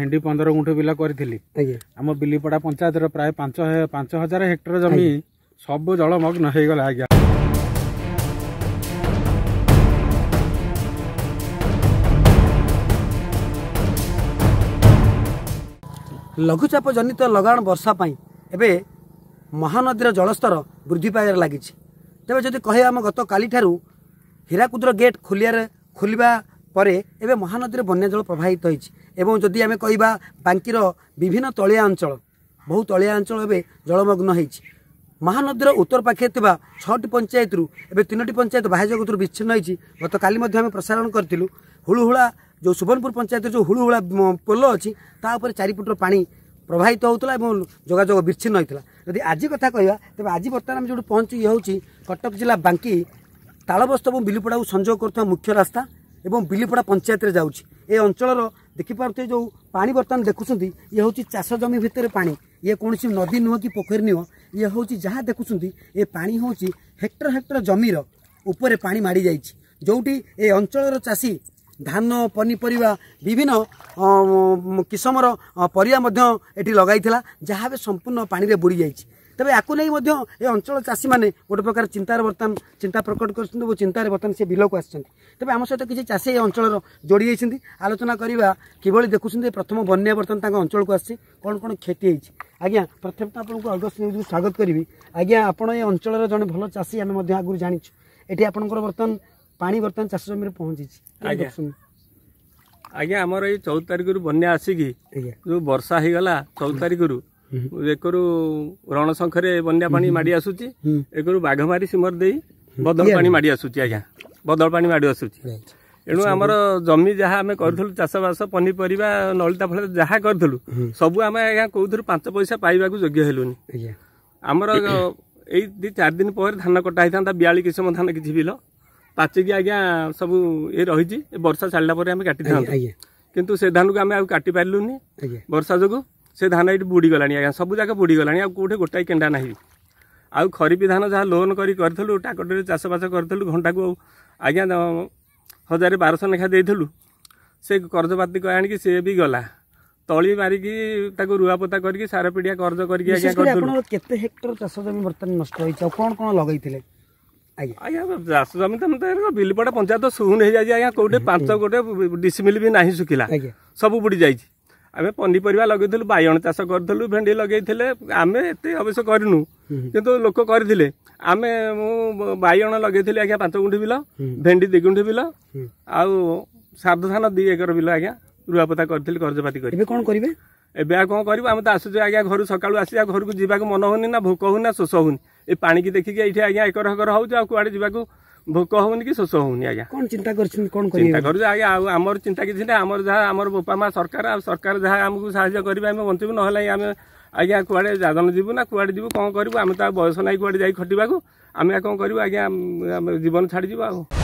ଭେଣ୍ଡି ପନ୍ଦର ଗୁଣ୍ଠ ବିଲ କରିଥିଲି ଆମ ବିଲିପଡ଼ା ପଞ୍ଚାୟତର ପ୍ରାୟ ପାଞ୍ଚ ପାଞ୍ଚ ହଜାର ହେକ୍ଟର ଜମି ସବୁ ଜଳମଗ୍ନ ହେଇଗଲା ଆଜ୍ଞା ଲଘୁଚାପ ଜନିତ ଲଗାଣ ବର୍ଷା ପାଇଁ ଏବେ ମହାନଦୀର ଜଳସ୍ତର ବୃଦ୍ଧି ପାଇବାରେ ଲାଗିଛି ତେବେ ଯଦି କହିବା ଆମ ଗତକାଲିଠାରୁ କାଲିଠାରୁ ହୀରାକୁଦର ଗେଟ୍ ଖୋଲିବାରେ ଖୋଲିବା ପରେ ଏବେ ମହାନଦୀରେ ବନ୍ୟା ଜଳ ପ୍ରବାହିତ ହୋଇଛି ଏବଂ ଯଦି ଆମେ କହିବା ବାଙ୍କିର ବିଭିନ୍ନ ତଳିଆ ଅଞ୍ଚଳ ବହୁ ତଳିଆ ଅଞ୍ଚଳ ଏବେ ଜଳମଗ୍ନ ହୋଇଛି ମହାନଦୀର ଉତ୍ତର ପାଖରେ ଥିବା ଛଅଟି ପଞ୍ଚାୟତରୁ ଏବେ ତିନୋଟି ପଞ୍ଚାୟତ ବାହ୍ୟ ଜଗତରୁ ବିଚ୍ଛିନ୍ନ ହୋଇଛି ଗତକାଲି ମଧ୍ୟ ଆମେ ପ୍ରସାରଣ କରିଥିଲୁ ହୁଳୁହୁଳା ଯେଉଁ ସୁବର୍ଣ୍ଣପୁର ପଞ୍ଚାୟତର ଯେଉଁ ହୁଳୁହୁଳା ପୋଲ ଅଛି ତା ଉପରେ ଚାରିପଟର ପାଣି ପ୍ରବାହିତ ହେଉଥିଲା ଏବଂ ଯୋଗାଯୋଗ ବିଚ୍ଛିନ୍ନ ହୋଇଥିଲା ଯଦି ଆଜି କଥା କହିବା ତେବେ ଆଜି ବର୍ତ୍ତମାନ ଆମେ ଯେଉଁଠି ପହଞ୍ଚି ହେଉଛି କଟକ ଜିଲ୍ଲା ବାଙ୍କି ତାଳବସ୍ତ ଏବଂ ବିଲୁପଡ଼ାକୁ ସଂଯୋଗ କରୁଥିବା ମୁଖ୍ୟ ରାସ୍ତା ଏବଂ ବିଲିପଡ଼ା ପଞ୍ଚାୟତରେ ଯାଉଛି ଏ ଅଞ୍ଚଳର ଦେଖିପାରୁଥିବେ ଯେଉଁ ପାଣି ବର୍ତ୍ତମାନ ଦେଖୁଛନ୍ତି ଇଏ ହେଉଛି ଚାଷ ଜମି ଭିତରେ ପାଣି ଇଏ କୌଣସି ନଦୀ ନୁହଁ କି ପୋଖରୀ ନୁହଁ ଇଏ ହେଉଛି ଯାହା ଦେଖୁଛନ୍ତି ଏ ପାଣି ହେଉଛି ହେକ୍ଟର ହେକ୍ଟର ଜମିର ଉପରେ ପାଣି ମାଡ଼ି ଯାଇଛି ଯେଉଁଠି ଏ ଅଞ୍ଚଳର ଚାଷୀ ଧାନ ପନିପରିବା ବିଭିନ୍ନ କିସମର ପରିବା ମଧ୍ୟ ଏଠି ଲଗାଇଥିଲା ଯାହା ଏବେ ସମ୍ପୂର୍ଣ୍ଣ ପାଣିରେ ବୁଡ଼ି ଯାଇଛି ତେବେ ୟାକୁ ନେଇ ମଧ୍ୟ ଏ ଅଞ୍ଚଳ ଚାଷୀମାନେ ଗୋଟେ ପ୍ରକାର ଚିନ୍ତାରେ ବର୍ତ୍ତମାନ ଚିନ୍ତା ପ୍ରକଟ କରିଛନ୍ତି ଏବଂ ଚିନ୍ତାରେ ବର୍ତ୍ତମାନ ସେ ବିଲକୁ ଆସିଛନ୍ତି ତେବେ ଆମ ସହିତ କିଛି ଚାଷୀ ଏ ଅଞ୍ଚଳର ଯୋଡ଼ି ହୋଇଛନ୍ତି ଆଲୋଚନା କରିବା କିଭଳି ଦେଖୁଛନ୍ତି ପ୍ରଥମ ବନ୍ୟା ବର୍ତ୍ତମାନ ତାଙ୍କ ଅଞ୍ଚଳକୁ ଆସିଛି କ'ଣ କ'ଣ କ୍ଷତି ହେଇଛି ଆଜ୍ଞା ପ୍ରଥମେ ତ ଆପଣଙ୍କୁ ଅଗଷ୍ଟ ନ୍ୟୁଜ୍କୁ ସ୍ୱାଗତ କରିବି ଆଜ୍ଞା ଆପଣ ଏ ଅଞ୍ଚଳର ଜଣେ ଭଲ ଚାଷୀ ଆମେ ମଧ୍ୟ ଆଗରୁ ଜାଣିଛୁ ଏଠି ଆପଣଙ୍କର ବର୍ତ୍ତମାନ ପାଣି ବର୍ତ୍ତମାନ ଚାଷ ଜମିରେ ପହଞ୍ଚିଛି ଆଜ୍ଞା ଆଜ୍ଞା ଆମର ଏଇ ଚଉଦ ତାରିଖରୁ ବନ୍ୟା ଆସିକି ଯେଉଁ ବର୍ଷା ହେଇଗଲା ଚଉଦ ତାରିଖରୁ ଏକରୁ ରଣଶଙ୍ଖରେ ବନ୍ୟା ପାଣି ମାଡ଼ି ଆସୁଛି ଏକରୁ ବାଘମାରି ସିମର ଦେଇ ବଦଳ ପାଣି ମାଡ଼ି ଆସୁଛି ଆଜ୍ଞା ବଦଳ ପାଣି ମାଡ଼ି ଆସୁଛି ଏଣୁ ଆମର ଜମି ଯାହା ଆମେ କରିଥିଲୁ ଚାଷବାସ ପନିପରିବା ନଳିତା ଫଳ ଯାହା କରିଥିଲୁ ସବୁ ଆମେ ଆଜ୍ଞା କୋଉଥିରୁ ପାଞ୍ଚ ପଇସା ପାଇବାକୁ ଯୋଗ୍ୟ ହେଲୁନି ଆମର ଏଇ ଦୁଇ ଚାରି ଦିନ ପରେ ଧାନ କଟା ହେଇଥାନ୍ତା ବିଆଳି କିସମ ଧାନ କିଛି ବିଲ ପାଚିକି ଆଜ୍ଞା ସବୁ ଇଏ ରହିଛି ବର୍ଷା ଛାଡ଼ିଲା ପରେ ଆମେ କାଟିଥାନ୍ତୁ କିନ୍ତୁ ସେ ଧାନକୁ ଆମେ ଆଉ କାଟି ପାରିଲୁନି ବର୍ଷା ଯୋଗୁଁ ସେ ଧାନ ଏଇଠି ବୁଡ଼ିଗଲାଣି ଆଜ୍ଞା ସବୁଯାକ ବୁଡ଼ିଗଲାଣି ଆଉ କେଉଁଠି ଗୋଟାଏ କେଣ୍ଡା ନାହିଁ ଆଉ ଖରିଫି ଧାନ ଯାହା ଲୋନ୍ କରି କରିଥିଲୁ ଟ୍ରାକ୍ଟରରେ ଚାଷବାସ କରିଥିଲୁ ଘଣ୍ଟାକୁ ଆଉ ଆଜ୍ଞା ହଜାରେ ବାରଶହ ଲେଖା ଦେଇଥିଲୁ ସେ କର୍ଜପାତିକୁ ଆଣିକି ସିଏ ବି ଗଲା ତଳି ମାରିକି ତାକୁ ରୁଆପୋତା କରିକି ସାର ପିଡ଼ିଆ କର୍ଜ କରିକି ଆଜ୍ଞା କରିଥିଲୁ କେତେ ହେକ୍ଟର ଚାଷ ଜମି ବର୍ତ୍ତମାନ ନଷ୍ଟ ହେଇଛି ଆଉ କ'ଣ କ'ଣ ଲଗେଇଥିଲେ ଆଜ୍ଞା ଚାଷ ଜମି ତ ବିଲପଡ଼ା ପଞ୍ଚାୟତ ଶୂନ ହେଇଯାଇଛି ଆଜ୍ଞା କୋଉଠି ପାଞ୍ଚ ଗୋଟେ ଡିସିମିଲ ବି ନାହିଁ ଶୁଖିଲା ସବୁ ବୁଡ଼ି ଯାଇଛି ଆମେ ପନିପରିବା ଲଗେଇଥିଲୁ ବାଇଗଣ ଚାଷ କରିଥିଲୁ ଭେଣ୍ଡି ଲଗେଇଥିଲେ ଆମେ ଏତେ ଅବଶ୍ୟ କରିନୁ କିନ୍ତୁ ଲୋକ କରିଥିଲେ ଆମେ ମୁଁ ବାଇଗଣ ଲଗେଇଥିଲି ଆଜ୍ଞା ପାଞ୍ଚ ଗୁଣ୍ଠି ବିଲ ଭେଣ୍ଡି ଦୁଇ ଗୁଣ୍ଠି ବିଲ ଆଉ ସାଧୁଧାନ ଦୁଇ ଏକର ବିଲ ଆଜ୍ଞା ରୁଆପୋତା କରିଥିଲି କରଜପାତି କରି ଏବେ କ'ଣ କରିବେ ଏବେ ଆଉ କ'ଣ କରିବୁ ଆମେ ତ ଆସୁଛୁ ଆଜ୍ଞା ଘରୁ ସକାଳୁ ଆସି ଆଉ ଘରକୁ ଯିବାକୁ ମନ ହଉନି ନା ଭୋକ ହଉନି ନା ଶୋଷ ହଉନି ଏ ପାଣିକି ଦେଖିକି ଏଇଠି ଆଜ୍ଞା ଏକର ହେକର ହଉଛି ଆଉ କୁଆଡ଼େ ଯିବାକୁ ଭୋକ ହଉନି କି ଶୋଷ ହଉନି ଆଜ୍ଞା କଣ ଚିନ୍ତା କରିଛନ୍ତି କଣ ଚିନ୍ତା କରୁଛୁ ଆଜ୍ଞା ଆଉ ଆମର ଚିନ୍ତା କିଛି ନାହିଁ ଆମର ଯାହା ଆମର ବୋପା ମା ସରକାର ଆଉ ସରକାର ଯାହା ଆମକୁ ସାହାଯ୍ୟ କରିବେ ଆମେ ବଞ୍ଚିବୁ ନହେଲେ ଆମେ ଆଜ୍ଞା କୁଆଡ଼େ ଦାଦନ ଯିବୁ ନା କୁଆଡ଼େ ଯିବୁ କ'ଣ କରିବୁ ଆମେ ତ ବୟସ ନାହିଁ କୁଆଡ଼େ ଯାଇ ଖଟିବାକୁ ଆମେ କ'ଣ କରିବୁ ଆଜ୍ଞା ଆମ ଜୀବନ ଛାଡ଼ିଯିବୁ ଆଉ